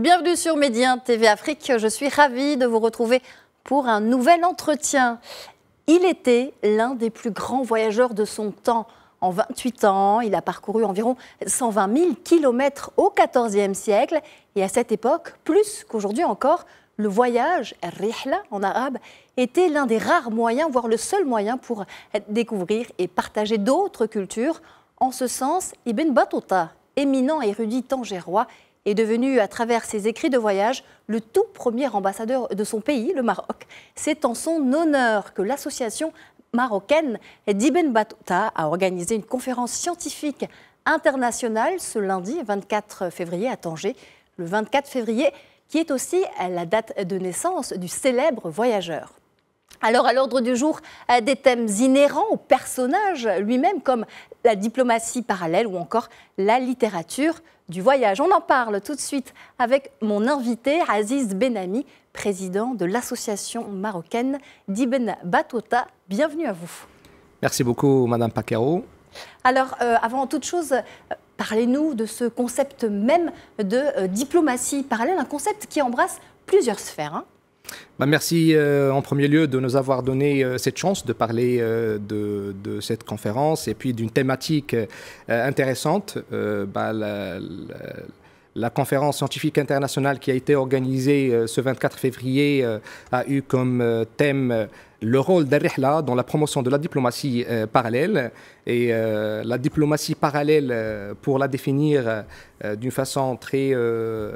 Bienvenue sur Médien TV Afrique. Je suis ravie de vous retrouver pour un nouvel entretien. Il était l'un des plus grands voyageurs de son temps. En 28 ans, il a parcouru environ 120 000 kilomètres au XIVe siècle. Et à cette époque, plus qu'aujourd'hui encore, le voyage, rihla en arabe, était l'un des rares moyens, voire le seul moyen pour découvrir et partager d'autres cultures. En ce sens, Ibn Battuta, éminent érudit tangérois, est devenu, à travers ses écrits de voyage, le tout premier ambassadeur de son pays, le Maroc. C'est en son honneur que l'association marocaine d'Ibn Battuta a organisé une conférence scientifique internationale ce lundi 24 février à Tanger. Le 24 février, qui est aussi la date de naissance du célèbre voyageur. Alors à l'ordre du jour, euh, des thèmes inhérents au personnage lui-même, comme la diplomatie parallèle ou encore la littérature du voyage. On en parle tout de suite avec mon invité Aziz Benami, président de l'association marocaine d'Ibn Batota. Bienvenue à vous. Merci beaucoup, Madame Paquero. Alors, euh, avant toute chose, euh, parlez-nous de ce concept même de euh, diplomatie parallèle, un concept qui embrasse plusieurs sphères. Hein. Bah, merci euh, en premier lieu de nous avoir donné euh, cette chance de parler euh, de, cette conférence et puis d'une thématique intéressante. Bah, la, conférence scientifique internationale qui a été organisée ce 24 février a eu comme thème le rôle des dans la promotion de la diplomatie euh, parallèle. Et euh, la diplomatie parallèle, euh, pour la définir d'une façon très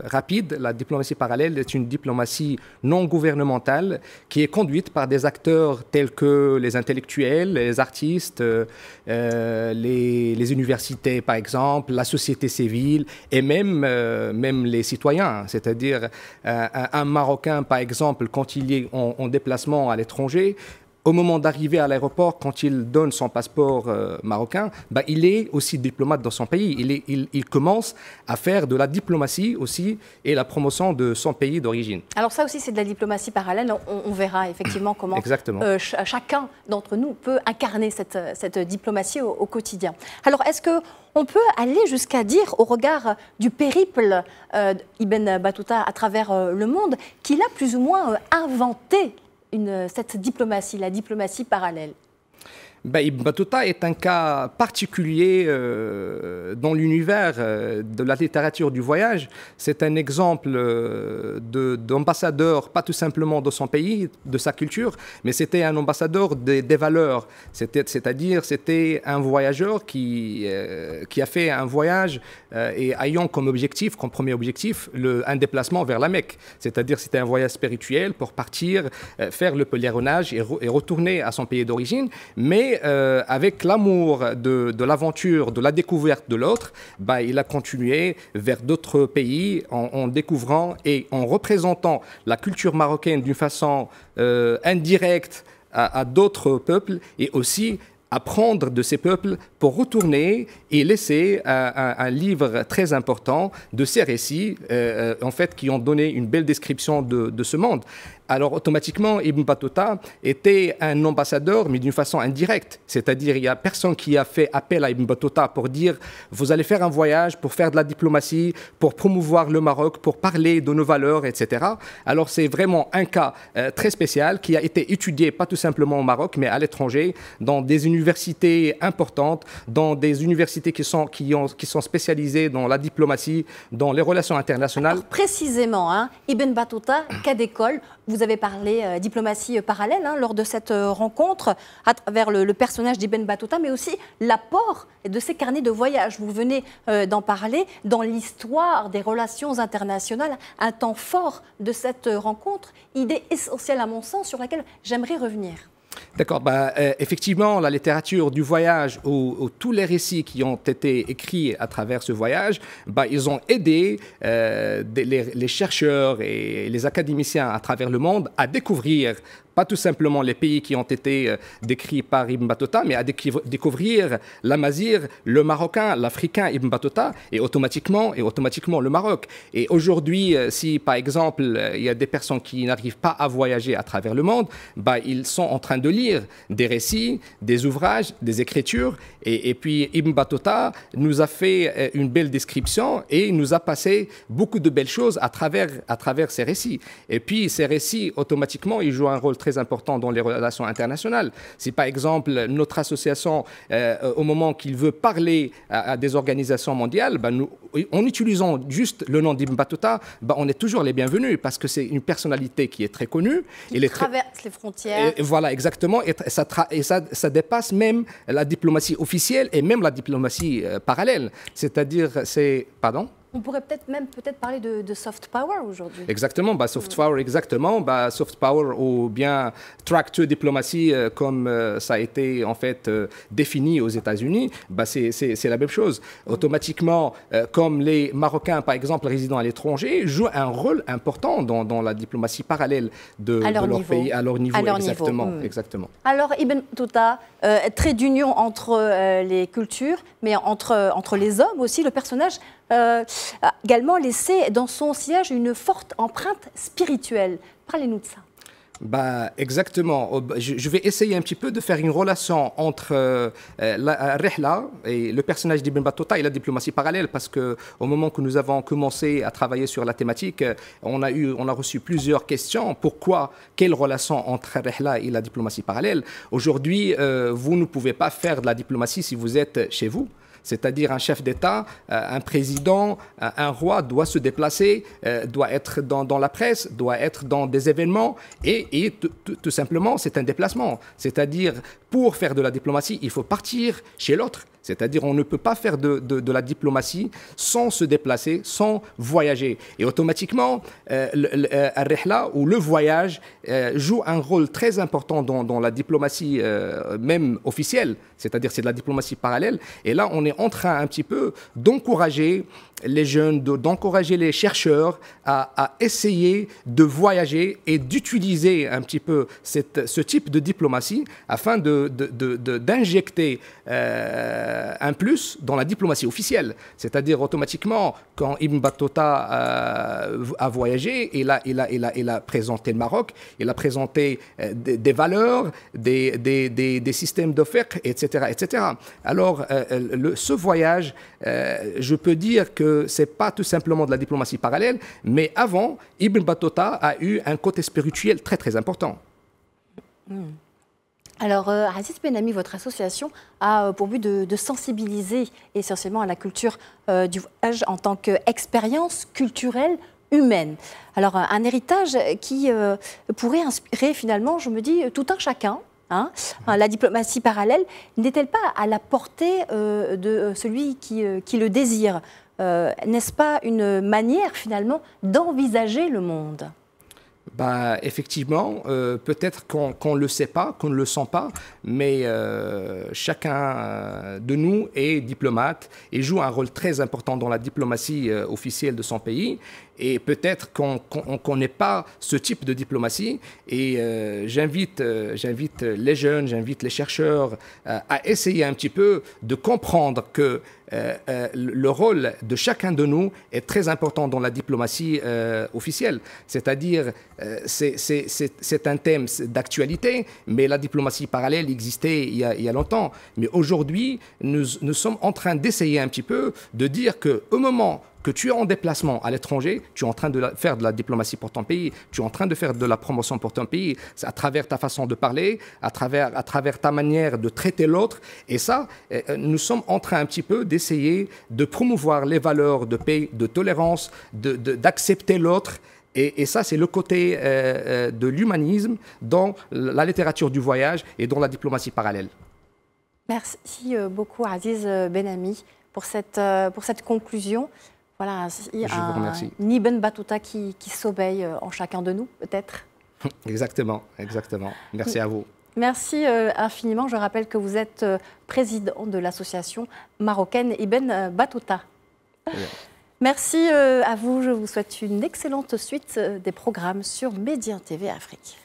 rapide, la diplomatie parallèle est une diplomatie non gouvernementale qui est conduite par des acteurs tels que les intellectuels, les artistes, les, universités par exemple, la société civile et même, même les citoyens. C'est-à-dire un Marocain par exemple, quand il est en déplacement à l'étranger, au moment d'arriver à l'aéroport, quand il donne son passeport euh, marocain, bah, il est aussi diplomate dans son pays. Il, commence à faire de la diplomatie aussi et la promotion de son pays d'origine. Alors ça aussi, c'est de la diplomatie parallèle. On, verra effectivement comment euh, chacun d'entre nous peut incarner cette, diplomatie au, quotidien. Alors est-ce que on peut aller jusqu'à dire, au regard du périple euh, Ibn Battuta à travers le monde, qu'il a plus ou moins inventé une, cette diplomatie, la diplomatie parallèle. Ben, Ibn Battuta est un cas particulier euh, dans l'univers euh, de la littérature du voyage. C'est un exemple euh, d'ambassadeur, pas tout simplement de son pays, de sa culture, mais c'était un ambassadeur des, valeurs. C'est-à-dire, c'était un voyageur qui, qui a fait un voyage et ayant comme objectif, comme premier objectif, le, un déplacement vers la Mecque. C'est-à-dire, c'était un voyage spirituel pour partir, faire le pèlerinage et, et retourner à son pays d'origine. Mais euh, avec l'amour de, l'aventure, de la découverte de l'autre, bah, il a continué vers d'autres pays en, découvrant et en représentant la culture marocaine d'une façon euh, indirecte à, d'autres peuples et aussi apprendre de ces peuples pour retourner et laisser un, livre très important de ces récits, euh, en fait, qui ont donné une belle description de ce monde alors automatiquement, Ibn Battuta était un ambassadeur, mais d'une façon indirecte. C'est-à-dire, il n'y a personne qui a fait appel à Ibn Battuta pour dire vous allez faire un voyage pour faire de la diplomatie, pour promouvoir le Maroc, pour parler de nos valeurs, etc. Alors, c'est vraiment un cas euh, très spécial qui a été étudié, pas tout simplement au Maroc, mais à l'étranger, dans des universités importantes, dans des universités qui sont, qui, sont spécialisées dans la diplomatie, dans les relations internationales. Alors, précisément, hein, Ibn Battuta, cas d'école, vous avez parlé euh, diplomatie euh, parallèle hein, lors de cette euh, rencontre à travers le, personnage d'Ibn Battuta, mais aussi l'apport de ces carnets de voyage. Vous venez d'en parler dans l'histoire des relations internationales, un temps fort de cette rencontre, idée essentielle à mon sens sur laquelle j'aimerais revenir. D'accord. Bah, euh, effectivement, la littérature du voyage ou, tous les récits qui ont été écrits à travers ce voyage, bah, ils ont aidé euh, les, chercheurs et les académiciens à travers le monde à découvrir pas tout simplement les pays qui ont été euh, décrits par Ibn Battuta, mais à découvrir l'Amazir, le Marocain, l'Africain Ibn Battuta, et automatiquement, et automatiquement le Maroc. Et aujourd'hui, si par exemple, il y a des personnes qui n'arrivent pas à voyager à travers le monde, bah, ils sont en train de de lire des récits, des ouvrages, des écritures. Et, puis Ibn Battuta nous a fait euh, une belle description et nous a passé beaucoup de belles choses à travers, à travers ces récits. Et puis ces récits, automatiquement, ils jouent un rôle très important dans les relations internationales. Si par exemple notre association, euh, au moment qu'il veut parler à, des organisations mondiales, bah, nous, en utilisant juste le nom d'Ibn Battuta, ben on est toujours les bienvenus parce que c'est une personnalité qui est très connue. Il et traverse les, très... les frontières. Et, voilà, exactement et, ça, ça, dépasse même la diplomatie officielle et même la diplomatie euh, parallèle. C'est-à-dire, c'est... Pardon on pourrait peut-être même peut-être parler de, soft power aujourd'hui. Exactement, bah, soft power, exactement. Bah, soft power ou bien track to diplomatie, euh, comme euh, ça a été en fait euh, défini aux États-Unis, bah, c'est la même chose. Automatiquement, comme les Marocains, par exemple, résidant à l'étranger, jouent un rôle important dans, la diplomatie parallèle de, leur, pays, à leur niveau. À exactement, mm. exactement. Alors, Ibn Tuta, trait d'union entre les cultures, mais entre, entre les hommes aussi. Le personnage euh, a ah, également laissé dans son siège une forte empreinte spirituelle. Parlez-nous de ça. Bah, exactement. Oh, bah, je vais essayer un petit peu de faire une relation entre euh, euh, Rehla et le personnage d'Ibn Battuta et la diplomatie parallèle, parce qu'au moment que nous avons commencé à travailler sur la thématique, on a, eu, on a reçu plusieurs questions. Pourquoi Quelle relation entre Rehla et la diplomatie parallèle Aujourd'hui, vous ne pouvez pas faire de la diplomatie si vous êtes chez vous. C'est-à-dire un chef d'État, euh, un président, euh, un roi doit se déplacer, euh, doit être dans, la presse, doit être dans des événements. et tout simplement, c'est un déplacement. C'est-à-dire, pour faire de la diplomatie, il faut partir chez l'autre. C'est-à-dire on ne peut pas faire de, la diplomatie sans se déplacer, sans voyager. Et automatiquement, euh, le, euh, où le voyage euh, joue un rôle très important dans, la diplomatie euh, même officielle, c'est-à-dire c'est de la diplomatie parallèle. Et là, on est en train un petit peu d'encourager les jeunes, d'encourager les chercheurs à, essayer de voyager et d'utiliser un petit peu ce type de diplomatie afin d'injecter euh, un plus dans la diplomatie officielle. C'est-à-dire automatiquement, quand Ibn Battuta euh, a voyagé, il a, il, a, il a, présenté le Maroc, il a présenté euh, des, valeurs, des, systèmes de etc., etc. Alors, ce voyage, je peux dire que ce c'est pas tout simplement de la diplomatie parallèle, mais avant, Ibn Battuta a eu un côté spirituel très très important. Hmm. Alors, euh, Aziz Benami, votre association a euh, pour but de, de sensibiliser essentiellement à la culture euh, du voyage en tant qu'expérience culturelle humaine. Alors, un héritage qui pourrait inspirer finalement, je me dis, tout un chacun. Hein. Hmm. la diplomatie parallèle n'est-elle pas à la portée de celui qui, qui le désire euh, n'est-ce pas une manière finalement d'envisager le monde bah, effectivement, euh, peut-être qu'on ne le sait pas, qu'on ne le sent pas, mais euh, chacun de nous est diplomate et joue un rôle très important dans la diplomatie officielle de son pays. Et peut-être qu'on ne connaît pas ce type de diplomatie. Et j'invite les jeunes, j'invite les chercheurs à essayer un petit peu de comprendre que euh, euh, le rôle de chacun de nous est très important dans la diplomatie euh, officielle. C'est-à-dire, c'est un thème d'actualité, mais la diplomatie parallèle existait il y a, longtemps. Mais aujourd'hui, nous, nous sommes en train d'essayer un petit peu de dire qu'au moment que tu es en déplacement à l'étranger, tu es en train de faire de la diplomatie pour ton pays, tu es en train de faire de la promotion pour ton pays, à travers ta façon de parler, à travers, à travers ta manière de traiter l'autre. Et ça, eh, eh, nous sommes en train un petit peu d'essayer de promouvoir les valeurs de paix, de tolérance, d'accepter de, l'autre. Et, ça, c'est le côté euh, euh, de l'humanisme dans la littérature du voyage et dans la diplomatie parallèle. Merci euh, beaucoup, Aziz Benami, pour cette, pour cette conclusion. Voilà, y a un Ibn Battuta qui, qui s'obéit euh, en chacun de nous, peut-être. exactement, exactement. Merci à vous. Merci euh, infiniment. Je rappelle que vous êtes euh, président de l'association marocaine Ibn Battuta. Merci à vous. Je vous souhaite une excellente suite des programmes sur média TV Afrique.